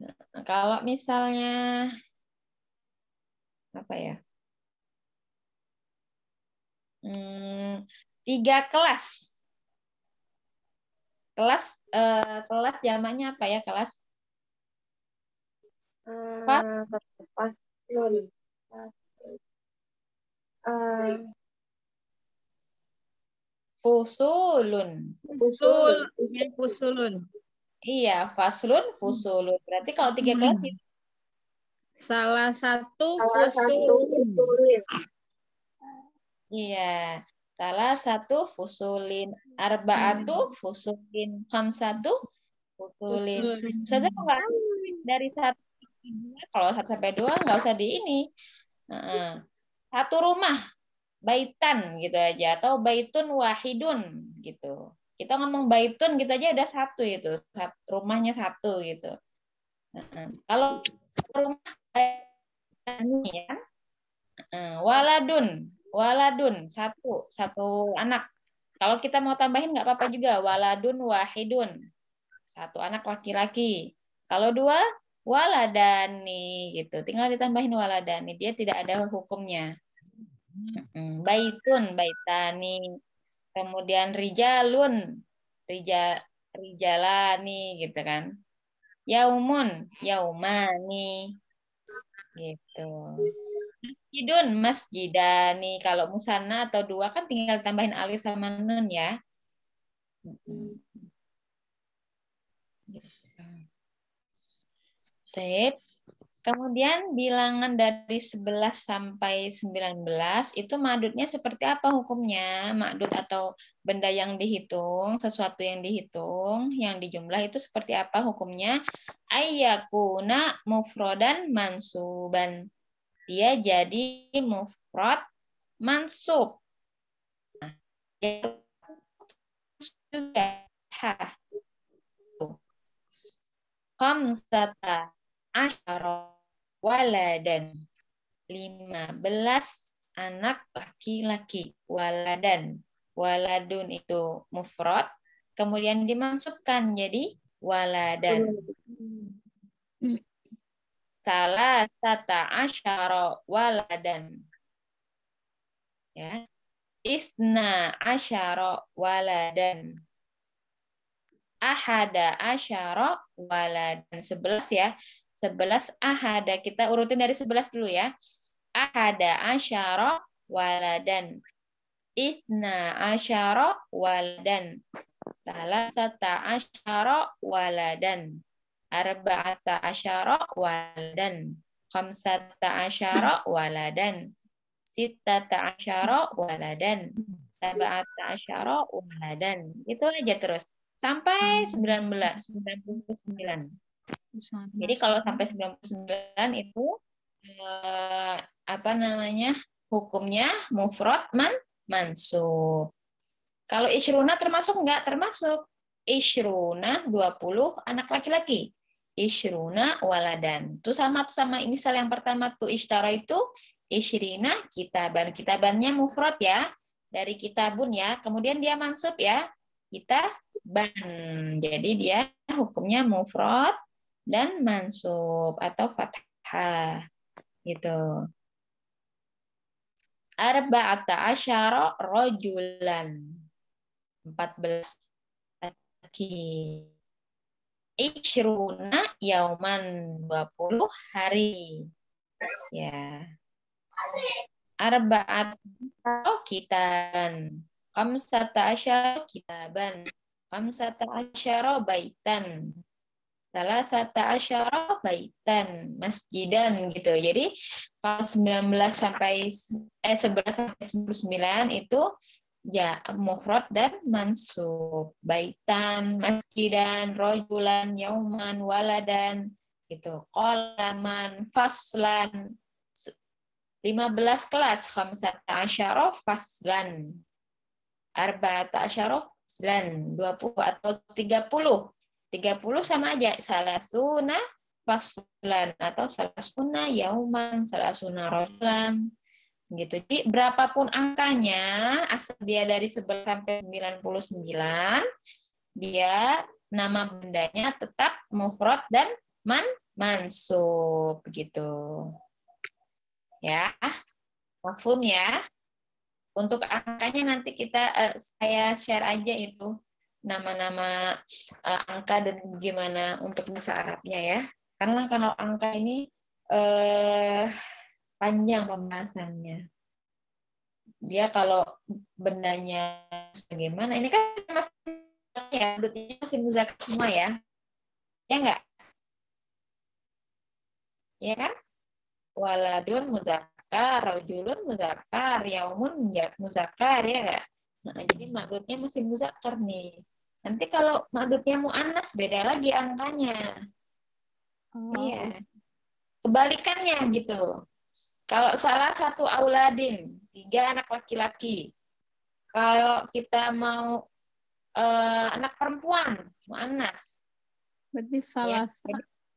Nah, kalau misalnya apa ya? Hmm, tiga kelas kelas uh, kelas zamannya apa ya kelas uh, uh, fusulun fusul iya, fusulun iya faslun fusulun berarti kalau tiga hmm. kelas itu salah satu salah fusulun satu. iya Salah satu fusulin, arba'atu hmm. fusulin, hamsatu fusulin. fusulin. Ustazah dari satu kalau satu sampai dua nggak usah di ini. satu rumah baitan gitu aja atau baitun wahidun gitu. Kita ngomong baitun gitu aja udah satu itu, rumahnya satu gitu. kalau rumah ya, waladun Waladun satu, satu anak. Kalau kita mau tambahin nggak apa-apa juga. Waladun wahidun. Satu anak laki-laki. Kalau dua, waladani gitu. Tinggal ditambahin waladani. Dia tidak ada hukumnya. Baitun, baitani. Kemudian rijalun, rija, rijalani gitu kan. Yaumun, yaumani. Gitu. Masjidun, masjidani. kalau Musana atau dua kan tinggal tambahin alif sama nun ya. Yes. Kemudian bilangan dari 11 sampai 19 itu madutnya seperti apa hukumnya? Madut atau benda yang dihitung, sesuatu yang dihitung, yang dijumlah itu seperti apa hukumnya? Ayyakuna mufrodan mansuban. Dia jadi mufrod mansub. Nah, waladan. 15 anak laki-laki waladan. Waladun itu mufrad, kemudian dimasukkan jadi waladan. Salah sata asyara waladan. Ya. Isna asyara waladan ahada asyara waladan. Sebelas ya. 11 ahada. Kita urutin dari 11 dulu ya. Ahada asyara waladan. Isna asyara waladan. Salah asyara waladan. Arba'ata asyara waladan. Khamsata asyara waladan. Sittata asyara waladan. Sabata asyara waladan. Itu aja terus. Sampai 19, 99. 99. Nah, Jadi kalau sampai 99 itu eh, apa namanya? hukumnya mufrad man mansub. Kalau isruna termasuk enggak? Termasuk. Isruna 20 anak laki-laki. Isruna waladan. Itu sama tuh sama ini sel yang pertama tuh ishtara itu isrina kitaban. Kitabannya mufrad ya. Dari kitabun ya. Kemudian dia mansub ya. Kita ban. Jadi dia hukumnya mufrad dan mansub atau fathah gitu. Arba'ata asyara rojulan. 14 lagi. Ishruna yauman 20 hari. Ya. Arba'at kitan. Kamsata asyara kitaban. Kamsata asyara baitan salah satu asyara baitan masjidan gitu. Jadi kalau 19 sampai eh 11 sampai 99 itu ya mufrad dan mansub baitan masjidan rojulan yauman waladan gitu kolaman faslan 15 kelas khamsata asyara faslan arba'ata asyara faslan 20 atau 30 30 sama aja salasuna faslan atau salasuna yauman, salasuna rolan gitu. Jadi berapapun angkanya, asal dia dari 11 sampai 99, dia nama bendanya tetap mufrad dan man mansub gitu. Ya. Mafhum ya. Untuk angkanya nanti kita uh, saya share aja itu nama-nama uh, angka dan gimana untuk bisa Arabnya ya. Karena kalau angka ini uh, panjang pembahasannya. Dia kalau bendanya bagaimana, ini kan masih ya, masih muzakar semua ya. Ya enggak? Ya kan? Waladun muzakar, rojulun muzakar, yaumun muzakar, ya enggak? Nah, jadi madutnya masih muzakkar nih. Nanti kalau madutnya anas beda lagi angkanya. Oh. Iya. Kebalikannya gitu. Kalau salah satu auladin, tiga anak laki-laki. Kalau kita mau uh, anak perempuan, anas Berarti ya, salah.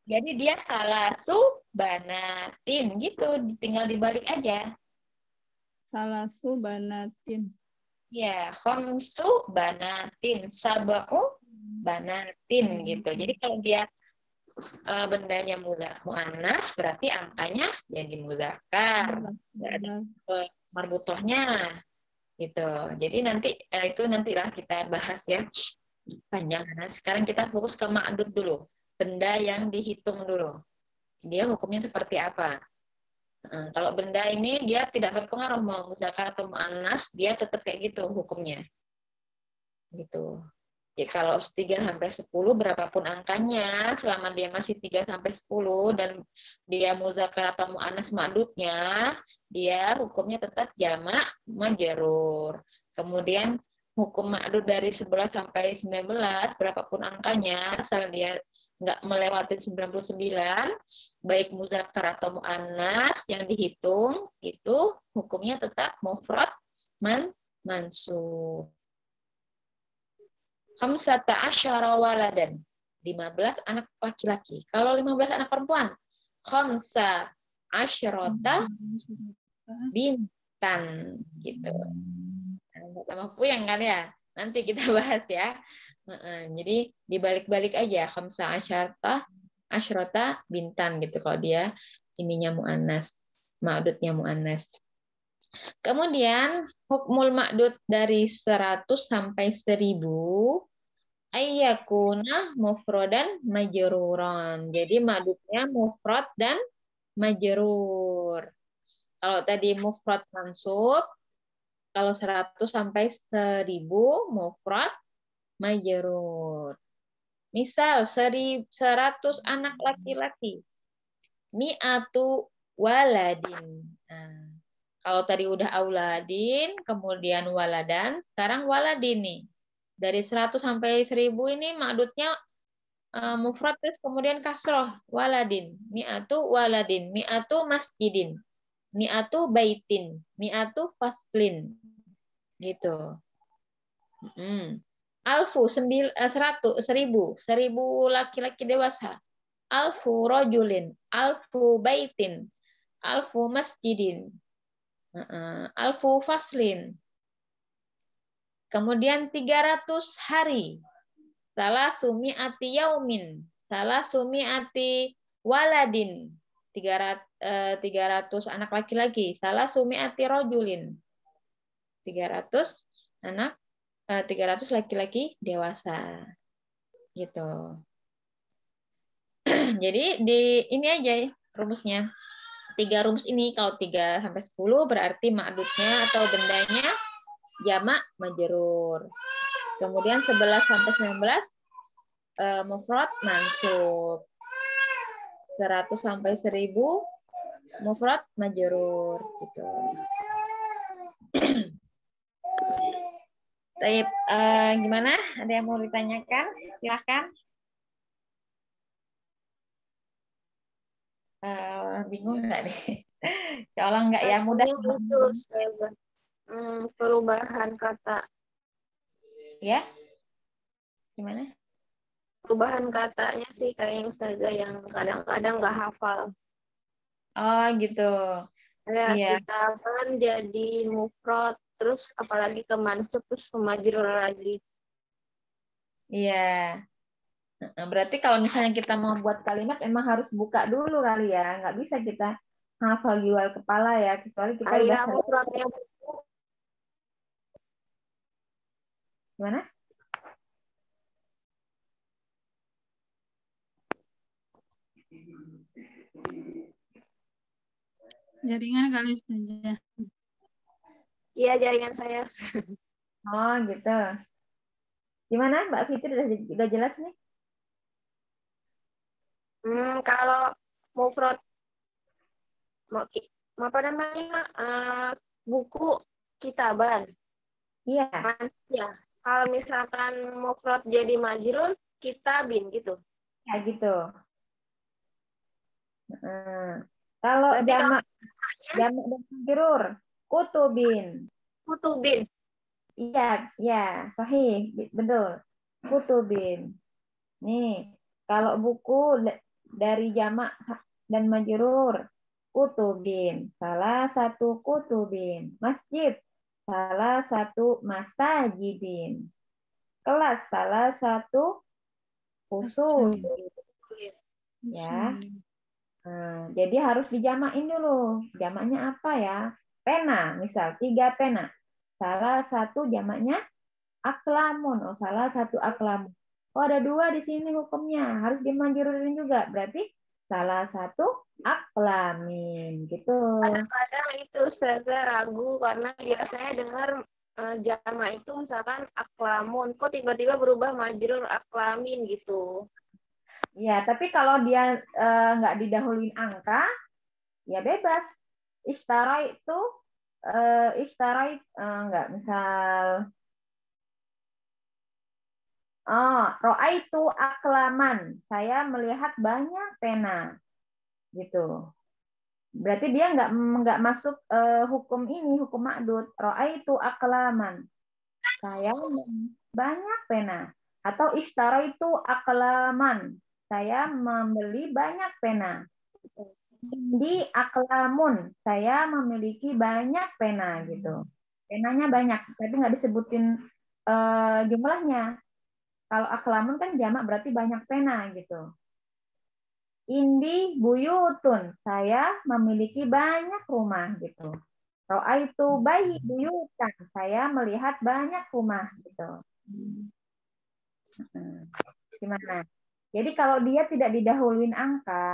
Ya, jadi, dia salah tuh banatin gitu, tinggal dibalik aja. Salah tuh banatin. Ya, khomsu banatin, sabau banatin gitu. Jadi kalau dia e, bendanya muda muanas, berarti angkanya jadi mudahkan, ada iya, eh, marbutohnya gitu. Jadi nanti e, itu nantilah kita bahas ya panjang. Nah, sekarang kita fokus ke makdud dulu, benda yang dihitung dulu. Dia hukumnya seperti apa? Nah, kalau benda ini dia tidak berpengaruh mau muzakkar atau anas, dia tetap kayak gitu hukumnya. Gitu. Ya, kalau 3 sampai 10 berapapun angkanya, selama dia masih 3 sampai 10 dan dia muzakkar atau muannas madudnya, dia hukumnya tetap jamak majarur. Kemudian hukum madud dari 11 sampai 19 berapapun angkanya asal dia nggak melewati 99, baik muzakkar atau mu'anas yang dihitung, itu hukumnya tetap mufrad man mansu Khamsata asyara waladan. 15 anak laki-laki. Kalau 15 anak perempuan, khamsa asyrota bintan. Gitu. sama Tambah yang kan ya? nanti kita bahas ya. Jadi dibalik-balik aja misalnya asyarta asyrota bintan gitu kalau dia ininya mu'anas, ma'dudnya mu'anas. Kemudian hukmul ma'dud dari 100 sampai 1000 ayyakuna dan majruron. Jadi ma'dudnya mufrad dan majrur. Kalau tadi mufrad mansub, kalau 100 sampai 1000 mufrad majrur. Misal 100 anak hmm. laki-laki. Mi'atu waladin. Nah, kalau tadi udah auladin, kemudian waladan, sekarang waladin nih. Dari 100 sampai 1000 ini makdutnya uh, eh, mufrad terus kemudian kasroh waladin mi'atu waladin mi'atu masjidin mi'atu baitin, mi'atu faslin. Gitu. Hmm. Alfu, sembil, eh, seratu, seribu, seribu laki-laki dewasa. Alfu rojulin, alfu baitin, alfu masjidin, alfu faslin. Kemudian 300 hari. Salah sumi ati yaumin, salah sumi ati waladin, 300, eh, anak laki-laki. Salah sumi'ati rojulin. 300 anak, 300 eh, laki-laki dewasa. Gitu. Jadi di ini aja rumusnya. Tiga rumus ini kalau 3 sampai 10 berarti ma'adudnya atau bendanya jamak majerur. Kemudian 11 sampai 19 uh, eh, mufrad mansub. 100 sampai 1000 mufrad majrur gitu. Tapi, uh, eh, gimana? Ada yang mau ditanyakan? Silahkan. Uh, bingung nggak nih? Insya nggak ya, mudah. Iya, buat hmm, perubahan kata. Ya? Gimana? perubahan katanya sih yang ustazah yang kadang-kadang nggak hafal. Oh gitu. Ya, yeah. kita kan jadi mufrad terus apalagi ke mansub terus ke majrur lagi. Iya. Yeah. Berarti kalau misalnya kita mau buat kalimat emang harus buka dulu kali ya, nggak bisa kita hafal jual kepala ya kecuali kita Ayah, udah mufradnya. Gimana? jaringan kali saja. Iya, jaringan saya. Oh, gitu. Gimana Mbak Fitri udah, udah jelas nih? Hmm, kalau mau mufrad mau apa namanya uh, buku kitaban. Iya. Ya. Kalau misalkan mau mufrad jadi kita kitabin gitu. Ya gitu. Hmm. Kalau jamak jamak dan girur, kutubin. Kutubin. Iya, iya, sahih, betul. Kutubin. Nih, kalau buku dari jamak dan majrur, kutubin. Salah satu kutubin. Masjid, salah satu masajidin. Kelas, salah satu khusus. Ya. Nah, jadi harus dijamain dulu. Jamaknya apa ya? Pena, misal tiga pena. Salah satu jamaknya aklamun. Oh, salah satu aklamun. Oh, ada dua di sini hukumnya. Harus dimanjurin juga. Berarti salah satu aklamin gitu. Kadang-kadang itu saya ragu karena biasanya dengar e, jama itu misalkan aklamun kok tiba-tiba berubah majrur aklamin gitu. Ya, tapi kalau dia uh, nggak didahuluin angka, ya bebas. Iftara itu uh, iftara uh, nggak misal oh roa itu aklaman saya melihat banyak pena gitu berarti dia nggak nggak masuk uh, hukum ini hukum makdud roa itu aklaman saya banyak pena atau iftara itu aklaman. Saya membeli banyak pena. di aklamun. Saya memiliki banyak pena gitu. Penanya banyak, tapi nggak disebutin uh, jumlahnya. Kalau aklamun kan jamak berarti banyak pena gitu. Indi buyutun. Saya memiliki banyak rumah gitu. itu bayi buyutan. Saya melihat banyak rumah gitu. Gimana? Jadi kalau dia tidak didahuluin angka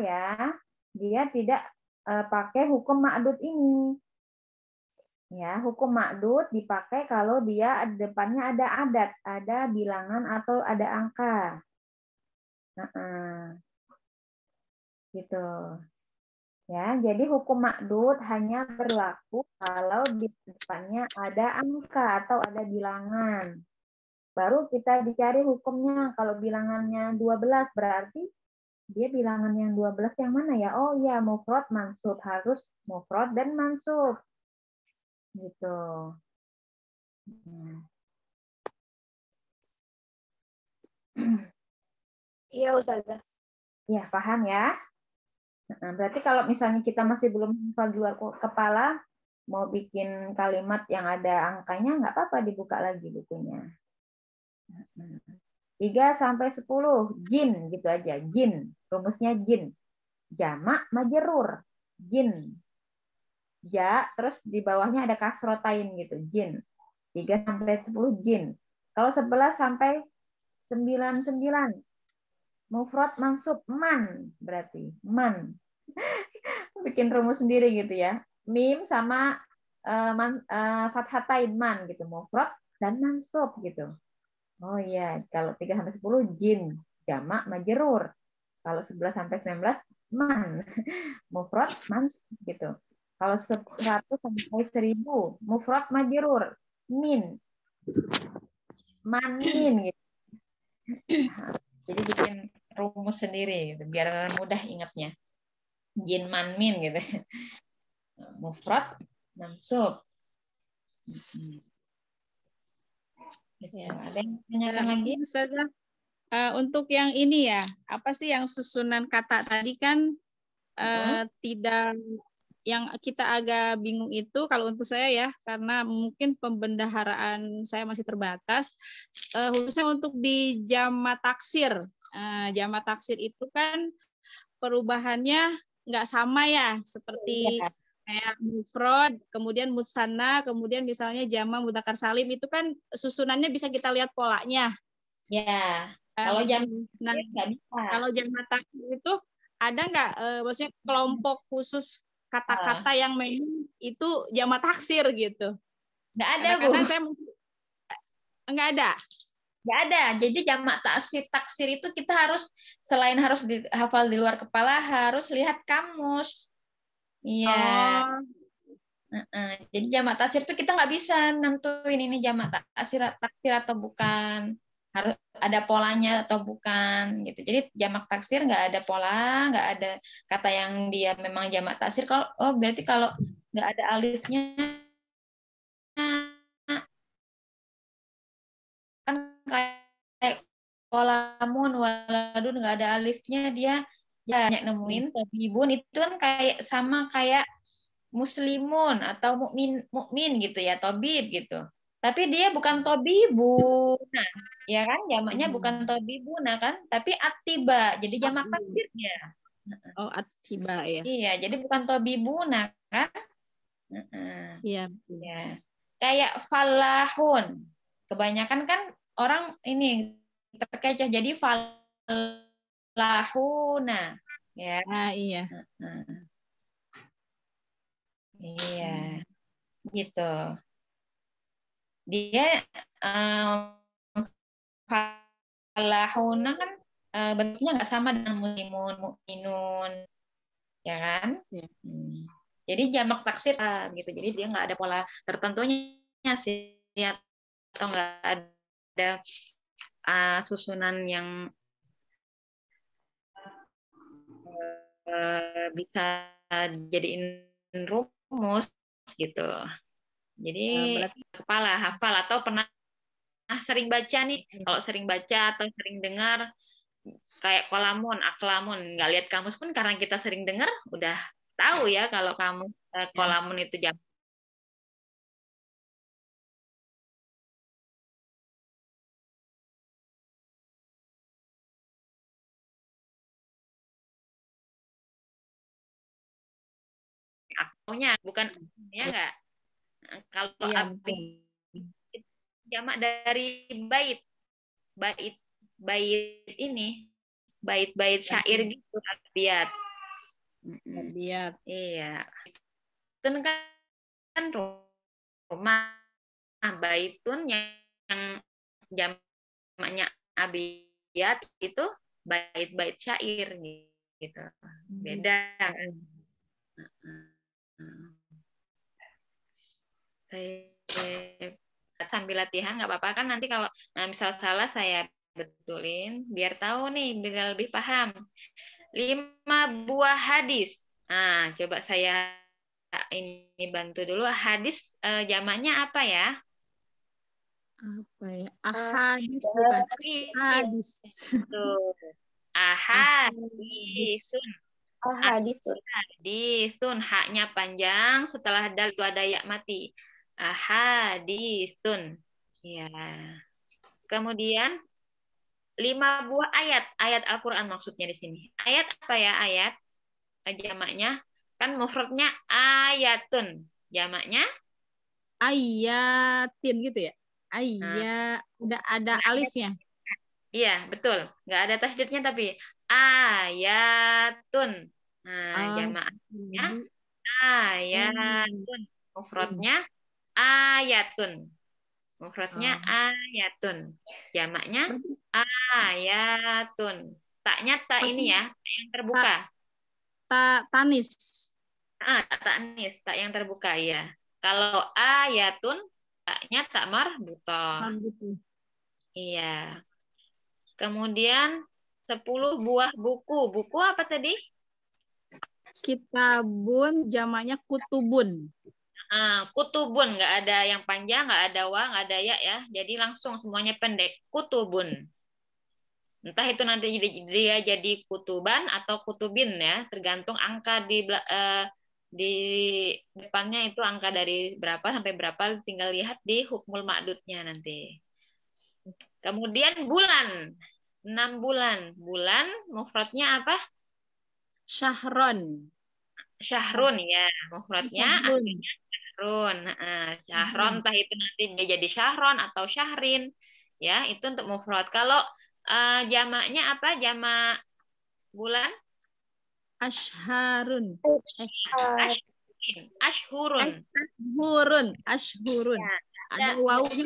ya, dia tidak uh, pakai hukum makdud ini. Ya, hukum makdud dipakai kalau dia depannya ada adat, ada bilangan atau ada angka. Nah, uh, gitu. Ya, jadi hukum makdud hanya berlaku kalau di depannya ada angka atau ada bilangan. Baru kita dicari hukumnya. Kalau bilangannya 12 berarti dia bilangan yang 12 yang mana ya? Oh iya, mufrad mansub harus mufrad dan mansub. Gitu. Nah. Iya, Ustazah. Ya, paham ya? Nah, berarti kalau misalnya kita masih belum hafal kepala, mau bikin kalimat yang ada angkanya, nggak apa-apa dibuka lagi bukunya. 3 sampai 10 jin gitu aja jin rumusnya jin jamak majerur jin ja terus di bawahnya ada kasrotain gitu jin 3 sampai 10 jin kalau 11 sampai 99 mufrad mansub man berarti man bikin rumus sendiri gitu ya mim sama uh, man, uh, eh, fathatain man gitu mufrad dan mansub gitu Oh iya, kalau 3 sampai 10 jin, jamak majerur. Kalau 11 sampai 19 man, mufrad man gitu. Kalau 100 sampai 1000 mufrad majerur, min. Manin gitu. Jadi bikin rumus sendiri gitu, biar mudah ingatnya. Jin man min gitu. Mufrad mansub. Ya. Ada yang tanya nah, lagi? Ustazah, uh, untuk yang ini ya, apa sih yang susunan kata tadi kan uh, hmm? tidak yang kita agak bingung itu kalau untuk saya ya karena mungkin pembendaharaan saya masih terbatas uh, khususnya untuk di jama taksir uh, jama taksir itu kan perubahannya nggak sama ya seperti iya kayak mufrad, kemudian musanna, kemudian misalnya jama mudakar salim itu kan susunannya bisa kita lihat polanya. Ya. Kan? Kalau jam nah, Kalau jam mata itu ada nggak eh, maksudnya kelompok khusus kata-kata ah. yang main itu jama taksir gitu? Nggak ada Karena bu. Saya, nggak ada. Nggak ada. Jadi jamak taksir taksir itu kita harus selain harus dihafal di luar kepala harus lihat kamus Iya. Oh. Uh -uh. Jadi jamak taksir itu kita nggak bisa nentuin ini jamak taksir, taksir atau bukan. Harus ada polanya atau bukan gitu. Jadi jamak taksir nggak ada pola, nggak ada kata yang dia memang jamak taksir. Kalau oh berarti kalau nggak ada alifnya kan kayak kolamun waladun nggak ada alifnya dia Iya, banyak nemuin tabibun gitu. itu kan kayak sama kayak muslimun atau mukmin mukmin gitu ya tabib gitu tapi dia bukan nah ya kan jamaknya hmm. bukan nah kan tapi atiba jadi jamak taksirnya oh atiba ya iya jadi bukan nah kan iya iya kayak falahun kebanyakan kan orang ini terkecoh jadi fal lahuna ya ah, iya uh -uh. iya gitu dia um, lahuna kan uh, bentuknya nggak sama dengan muslimun mukminun ya kan ya. Hmm. jadi jamak taksir uh, gitu jadi dia nggak ada pola tertentunya sih atau nggak ada uh, susunan yang Eh, bisa dijadiin rumus gitu. Jadi nah, kepala hafal atau pernah ah, sering baca nih. Hmm. Kalau sering baca atau sering dengar kayak kolamun, aklamun, nggak lihat kamus pun karena kita sering dengar udah tahu ya kalau kamu eh, ya. kolamun itu jam maunya bukan iya. ya enggak nah, kalau iya, jamak dari bait bait bait ini bait-bait iya. syair gitu abiat abiat iya itu kan, kan rumah baitun yang, yang jamaknya abiat itu bait-bait syair gitu hmm. beda Baik. Sambil latihan nggak apa-apa kan nanti kalau nah misal salah saya betulin biar tahu nih biar lebih paham. Lima buah hadis. Nah, coba saya ini bantu dulu hadis eh, jamaknya apa ya? Apa ya? Ah, Ahadis hadis Hadis. Oh, hadisun. Ah, hadisun. Nah, nah, haknya panjang. Setelah dal itu ada ya mati. Ah, hadisun. Ya. Kemudian lima buah ayat. Ayat Al-Quran maksudnya di sini. Ayat apa ya ayat? Eh, jamaknya. Kan mufradnya ayatun. Jamaknya? Ayatin gitu ya? Ayat. Nah. Udah ada nah, alisnya. Iya, betul. Nggak ada tasdidnya tapi ayatun. Nah, ah, jamaahnya ayatun. Mufrodnya ayatun. Mufrodnya ah. ayatun. Jamaknya ayatun. Taknya tak ini ya, tak yang terbuka. Tak tanis. Ah, tak tanis, tak yang terbuka ya. Kalau ayatun taknya tak marbuto. Iya. Kemudian 10 buah buku. Buku apa tadi? Kitabun jamannya kutubun. Ah, kutubun nggak ada yang panjang, nggak ada wa, nggak ada ya ya. Jadi langsung semuanya pendek. Kutubun. Entah itu nanti jadi dia jadi kutuban atau kutubin ya, tergantung angka di uh, di depannya itu angka dari berapa sampai berapa tinggal lihat di hukmul makdutnya nanti. Kemudian bulan. 6 bulan. Bulan mufradnya apa? Syahron. Syahrun ya, mufradnya Syahrun. Nah, syahron hmm. entah itu nanti dia jadi Syahron atau Syahrin. Ya, itu untuk mufrad. Kalau uh, jamaknya apa? Jamak bulan? Ashharun. ashurun ashurun ashurun Ashhurun. Ya, ada, ada wawunya.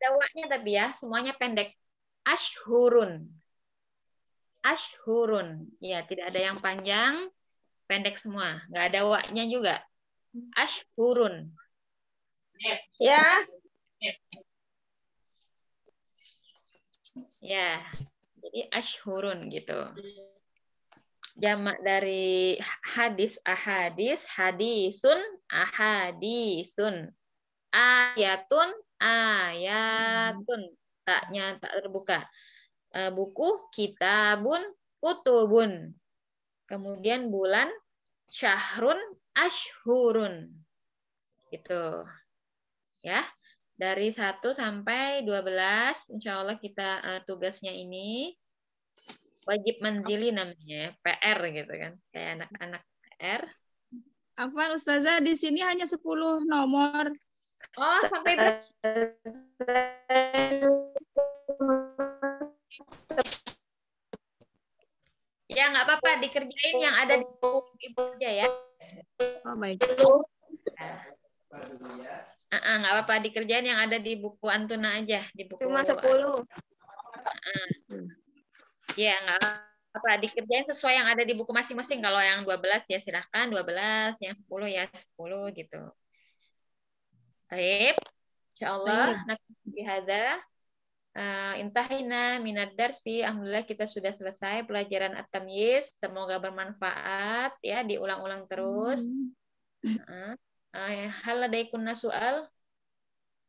Ada wawunya tapi ya, semuanya pendek. Ashurun. Ashurun. Ya, tidak ada yang panjang, pendek semua. Nggak ada waknya juga. Ashurun. Ya. Ya. Jadi ashurun gitu. Jamak dari hadis ahadis, hadisun ahadisun. Ayatun ayatun taknya tak terbuka. Eh, buku kitabun kutubun. Kemudian bulan syahrun ashurun. Gitu. Ya. Dari 1 sampai 12, insya Allah kita uh, tugasnya ini wajib menzili namanya, ya, PR gitu kan. Kayak anak-anak PR. Apa Ustazah, di sini hanya 10 nomor Oh, sampai berapa Ya, nggak apa-apa. Dikerjain yang ada di buku Ibu aja ya. Oh my God. Uh -uh, nggak apa-apa. Dikerjain yang ada di buku Antuna aja. Di buku Cuma 10. Uh -uh. Ya, nggak apa dikerjain sesuai yang ada di buku masing-masing. Kalau yang 12 ya silahkan, 12, yang 10 ya 10 gitu. Baik. Insyaallah bihadza uh, eh, intahina minad darsi. Alhamdulillah kita sudah selesai pelajaran at-tamyiz. Semoga bermanfaat ya diulang-ulang terus. Heeh. Uh, eh, hal kunna soal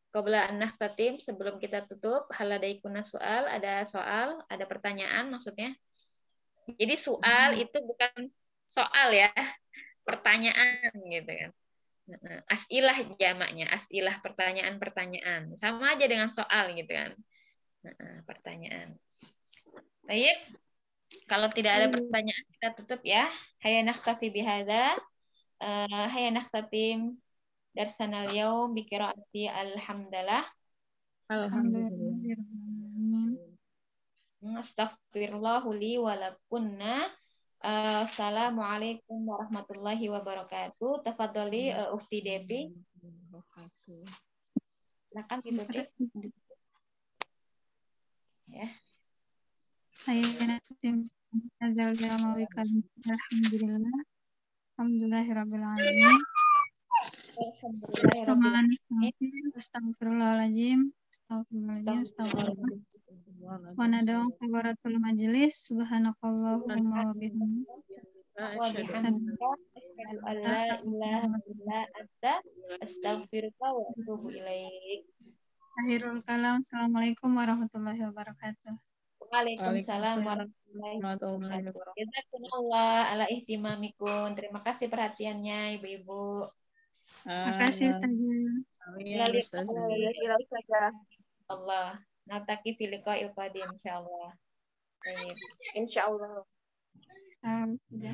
qabla an fatim sebelum kita tutup hal kunna soal ada soal, ada pertanyaan maksudnya. Jadi soal hmm. itu bukan soal ya, pertanyaan gitu kan. Asilah jamaknya, asilah pertanyaan-pertanyaan. Sama aja dengan soal gitu kan. pertanyaan. Baik. Kalau tidak ada hmm. pertanyaan kita tutup ya. Hayya nakhtafi bihadza. Eh, Hayya nakhtafi darsana al-yaum bi qiraati alhamdulillah. Alhamdulillah. Astaghfirullah li wa Eh, Assalamualaikum warahmatullahi wabarakatuh. Tafadoli uh, eh, Ufti Devi. Silakan Ibu ya. ya. Saya Nasim Azal Jamalika. Alhamdulillah. Alhamdulillahirabbil alamin. Alhamdulillahirabbil Astagfirullahaladzim. Ya, Assalamualaikum warahmatullahi wabarakatuh. Waalaikumsalam warahmatullahi wabarakatuh. Terima kasih perhatiannya Ibu-ibu. Terima kasih Amin. Allah. Nataki filika il qadim insyaallah. Insyaallah. Um, ya.